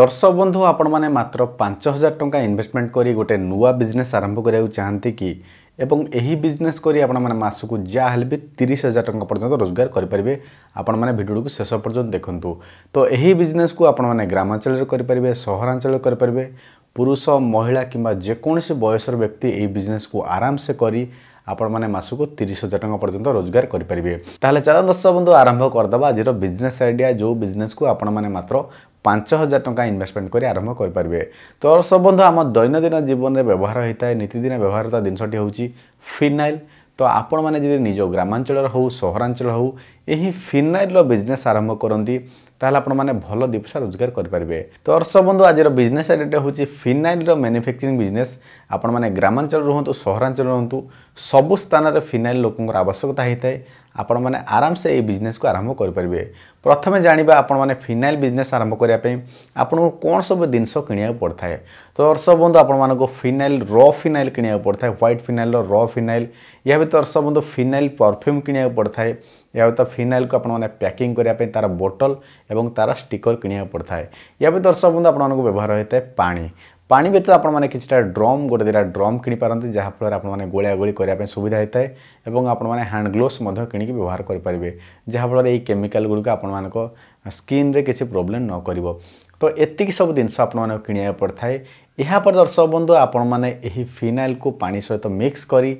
দর্শক বন্ধু আপনার মাত্র পাঁচ হাজার টাকা ইনভেস্টমেন্ট করে গোটে নূয়া বিজনেস আরম্ভ করা চাহিদি কি এবং এই বিজনেস করে আপনার মাসক যা হলে বি তিরিশ হাজার টাকা পর্যন্ত রোজগার করে পারবে আপনার ভিডিওটি শেষ পর্যন্ত দেখুন তো এই বিজনেস কু আপনার গ্রামাঞ্চলের করে পারবে সহরাঞ্চলের করে পারবে পুরুষ মহিলা কিংবা যেকোন বয়সর ব্যক্তি এই বিজনেস কু আরামসে করে ଆପଣମାନେ ମାସକୁ ତିରିଶ ହଜାର ଟଙ୍କା ପର୍ଯ୍ୟନ୍ତ ରୋଜଗାର କରିପାରିବେ ତାହେଲେ ଚାଲ ଦର୍ଶକ ବନ୍ଧୁ ଆରମ୍ଭ କରିଦେବା ଆଜିର ବିଜନେସ୍ ଆଇଡ଼ିଆ ଯେଉଁ ବିଜନେସ୍କୁ ଆପଣମାନେ ମାତ୍ର পাঁচ হাজার টাকা ইনভেস্টমেন্ট করে আরম্ভ করে তো সবন্ধু আমার দৈনন্দিন জীবনের ব্যবহার হয়ে থাকে নীতিদিন ব্যবহার তা জিনিসটি হচ্ছে ফিনাইল তো আপনার মানে যদি নিজ গ্রামাঞ্চলের হো সহরাঞ্চল হো এই ফিনাইল বিজনেস আরম্ভ করতে তাহলে আপনার ভাল দুই পয়সা রোজগার করে তো অর্শ বন্ধু আজর বিজনেস আইডিয়াটা হচ্ছে ফিনাইল ম্যানুফ্যাকচারিং বিজনেস আপনার গ্রামাঞ্চল রুহতু সহরাঞ্চল রুহতু সবু স্থানের ফিনাইল লোকর আবশ্যকতা হয়ে থাকে आपण मैंने आराम से ये बिजनेस को आरंभ करेंगे प्रथम जाना आप मैंने फिनाइल बिजनेस आरंभ करने आपन कौन सब जिन कि पड़ता है तो अर्षब बंधु आपण फिनाइल र फिनाइल किणा पड़ता है ह्वैट फिनाइल र फिनाइल या भी तो अर्षबंधु फिनाइल परफ्यूम कि पड़ता है या तो फिनाइल को आपने पैकिंग करने तार बोटल और तार स्टिकर कि पड़ता है या भी दर्शक बंधु आपको व्यवहार होता है पा पा व्यतीत आपने ड्रम गोटे दुटा ड्रम किपारती जहाँफल आपने गोला गोली करने सुविधा होता है और आपने हैंड ग्लोव्स किणिक व्यवहार करेंगे जहाँफल ये केमिकाल गुड़िक आपण स्किन रे किसी प्रोब्लेम न कर तो एतिक सब जिनस आपको पड़ता है ଏହାପରେ ଦର୍ଶକ ବନ୍ଧୁ ଆପଣମାନେ ଏହି ଫିନାଇଲକୁ ପାଣି ସହିତ ମିକ୍ସ କରି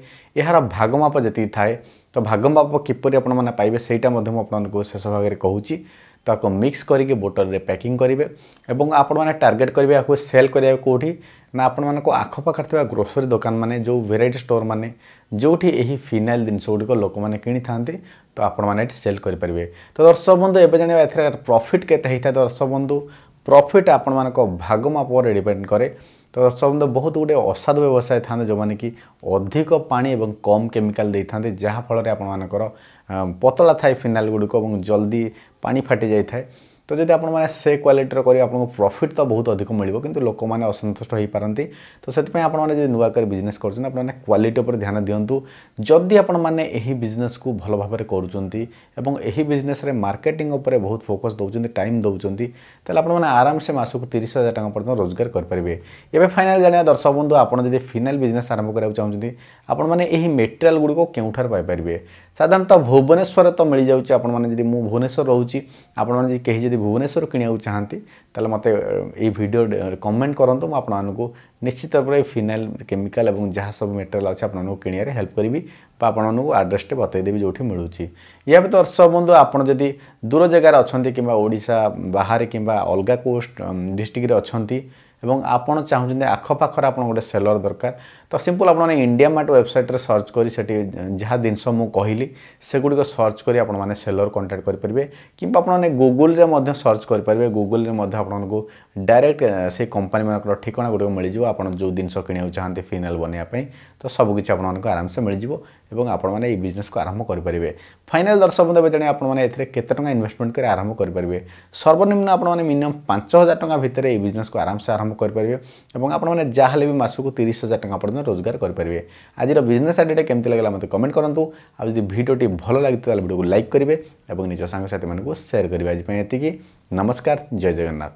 ଏହାର ଭାଗମାପ ଯେତିକି ଥାଏ ତ ଭାଗମ ମାପ କିପରି ଆପଣମାନେ ପାଇବେ ସେଇଟା ମଧ୍ୟ ମୁଁ ଆପଣମାନଙ୍କୁ ଶେଷ ଭାଗରେ କହୁଛି ତାକୁ ମିକ୍ସ କରିକି ବୋଟଲରେ ପ୍ୟାକିଂ କରିବେ ଏବଂ ଆପଣମାନେ ଟାର୍ଗେଟ୍ କରିବେ ଏହାକୁ ସେଲ୍ କରିବାକୁ କେଉଁଠି ନା ଆପଣମାନଙ୍କ ଆଖପାଖରେ ଥିବା ଗ୍ରୋସରୀ ଦୋକାନମାନେ ଯେଉଁ ଭେରାଇଟି ଷ୍ଟୋର୍ମାନେ ଯେଉଁଠି ଏହି ଫିନାଇଲ୍ ଜିନିଷ ଗୁଡ଼ିକ ଲୋକମାନେ କିଣିଥାନ୍ତି ତ ଆପଣମାନେ ଏଠି ସେଲ୍ କରିପାରିବେ ତ ଦର୍ଶକ ବନ୍ଧୁ ଏବେ ଜାଣିବା ଏଥିରେ ପ୍ରଫିଟ୍ କେତେ ହେଇଥାଏ ଦର୍ଶକ ବନ୍ଧୁ ପ୍ରଫିଟ୍ ଆପଣମାନଙ୍କ ଭାଗ ମାପ ଉପରେ ଡିପେଣ୍ଡ କରେ ତ ଦର୍ଶକବୃନ୍ଦ ବହୁତ ଗୁଡ଼ିଏ ଅସାଧୁ ବ୍ୟବସାୟ ଥାଆନ୍ତି ଯେଉଁମାନେ କି ଅଧିକ ପାଣି ଏବଂ କମ୍ କେମିକାଲ ଦେଇଥାନ୍ତି ଯାହାଫଳରେ ଆପଣମାନଙ୍କର ପତଳା ଥାଏ ଫିନାଇଲ୍ ଗୁଡ଼ିକ ଏବଂ ଜଲ୍ଦି ପାଣି ଫାଟି ଯାଇଥାଏ ତ ଯଦି ଆପଣମାନେ ସେ କ୍ୱାଲିଟିର କରି ଆପଣଙ୍କୁ ପ୍ରଫିଟ୍ ତ ବହୁତ ଅଧିକ ମିଳିବ କିନ୍ତୁ ଲୋକମାନେ ଅସନ୍ତୁଷ୍ଟ ହୋଇପାରନ୍ତି ତ ସେଥିପାଇଁ ଆପଣମାନେ ଯଦି ନୂଆ କରି ବିଜନେସ୍ କରୁଛନ୍ତି ଆପଣମାନେ କ୍ୱାଲିଟି ଉପରେ ଧ୍ୟାନ ଦିଅନ୍ତୁ ଯଦି ଆପଣମାନେ ଏହି ବିଜନେସ୍କୁ ଭଲ ଭାବରେ କରୁଛନ୍ତି ଏବଂ ଏହି ବିଜନେସ୍ରେ ମାର୍କେଟିଂ ଉପରେ ବହୁତ ଫୋକସ୍ ଦେଉଛନ୍ତି ଟାଇମ୍ ଦେଉଛନ୍ତି ତାହେଲେ ଆପଣମାନେ ଆରାମସେ ମାସକୁ ତିରିଶ ହଜାର ଟଙ୍କା ପର୍ଯ୍ୟନ୍ତ ରୋଜଗାର କରିପାରିବେ ଏବେ ଫାଇନାଲ୍ ଜାଣିବା ଦର୍ଶକ ବନ୍ଧୁ ଆପଣ ଯଦି ଫିନାଲ୍ ବିଜନେସ୍ ଆରମ୍ଭ କରିବାକୁ ଚାହୁଁଛନ୍ତି ଆପଣମାନେ ଏହି ମେଟେରିଆଲ୍ ଗୁଡ଼ିକ କେଉଁଠାରୁ ପାଇପାରିବେ ସାଧାରଣତଃ ଭୁବନେଶ୍ୱରରେ ତ ମିଳିଯାଉଛି ଆପଣମାନେ ଯଦି ମୁଁ ଭୁବନେଶ୍ୱର ରହୁଛି ଆପଣମାନେ ଯଦି କେହି ଯଦି ଯଦି ଭୁବନେଶ୍ୱର କିଣିବାକୁ ଚାହାନ୍ତି ତାହେଲେ ମୋତେ ଏଇ ଭିଡ଼ିଓ କମେଣ୍ଟ କରନ୍ତୁ ମୁଁ ଆପଣମାନଙ୍କୁ ନିଶ୍ଚିତ ଭାବରେ ଫିନାଇଲ୍ କେମିକାଲ ଏବଂ ଯାହା ସବୁ ମେଟେରିଆଲ୍ ଅଛି ଆପଣମାନଙ୍କୁ କିଣିବାରେ ହେଲ୍ପ କରିବି ବା ଆପଣମାନଙ୍କୁ ଆଡ୍ରେସ୍ଟେ ବତାଇଦେବି ଯେଉଁଠି ମିଳୁଛି ଏହା ବି ଦର୍ଶକ ବନ୍ଧୁ ଆପଣ ଯଦି ଦୂର ଜାଗାରେ ଅଛନ୍ତି କିମ୍ବା ଓଡ଼ିଶା ବାହାରେ କିମ୍ବା ଅଲଗା କୋଷ୍ଟ ଡିଷ୍ଟ୍ରିକ୍ଟରେ ଅଛନ୍ତି এবং আপনার চাহুছেন আখপাখে আপনার গোটে সেলর দরকার তো সিম্পল আপনার ইন্ডিয়া মার্ট ওয়েবসাইট্রে সর্চ করে সেটি যা জিনিস মু কহিলি সেগুড়ি সর্চ করে আপনার সেলর কন্টাক্ট করে পারবে কিংবা আপনার গুগলরে মধ্যে সর্চ করে পারবে গুগলরে আপনার ଡାଇରେକ୍ଟ ସେ କମ୍ପାନୀମାନଙ୍କର ଠିକଣା ଗୁଡ଼ିକ ମିଳିଯିବ ଆପଣ ଯେଉଁ ଜିନିଷ କିଣିବାକୁ ଚାହାନ୍ତି ଫିନାଇଲ୍ ବନେଇବା ପାଇଁ ତ ସବୁକିଛି ଆପଣମାନଙ୍କୁ ଆରାମସେ ମିଳିଯିବ ଏବଂ ଆପଣମାନେ ଏଇ ବିଜନେସକୁ ଆରମ୍ଭ କରିପାରିବେ ଫାଇନାଲ୍ ଦର୍ଶକ ବନ୍ଧୁ ଏବେ ଜାଣି ଆପଣମାନେ ଏଥିରେ କେତେ ଟଙ୍କା ଇନଭେଷ୍ଟମେଣ୍ଟ କରି ଆରମ୍ଭ କରିପାରିବେ ସର୍ବନିମ୍ନ ଆପଣମାନେ ମିନିମମ୍ ପାଞ୍ଚ ହଜାର ଟଙ୍କା ଭିତରେ ଏଇ ବିଜନେସକୁ ଆରାମସେ ଆରମ୍ଭ କରିପାରିବେ ଏବଂ ଆପଣମାନେ ଯାହା ହେଲେ ବି ମାସକୁ ତିରିଶ ହଜାର ଟଙ୍କା ପର୍ଯ୍ୟନ୍ତ ରୋଜଗାର କରିପାରିବେ ଆଜିର ବିଜନେସ୍ ଆଇଡ଼ିଆଟା କେମିତି ଲାଗିଲା ମୋତେ କମେଣ୍ଟ କରନ୍ତୁ ଆଉ ଯଦି ଭିଡ଼ିଓଟି ଭଲ ଲାଗିଥିବ ତାହେଲେ ଭିଡ଼ିଓକୁ ଲାଇକ୍ କରିବେ ଏବଂ ନିଜ ସାଙ୍ଗସାଥିମାନଙ୍କୁ ସେୟାର କରିବେ ଆଜି ପାଇଁ ଏତିକି ନମସ୍କାର ଜୟ ଜଗନ୍ନାଥ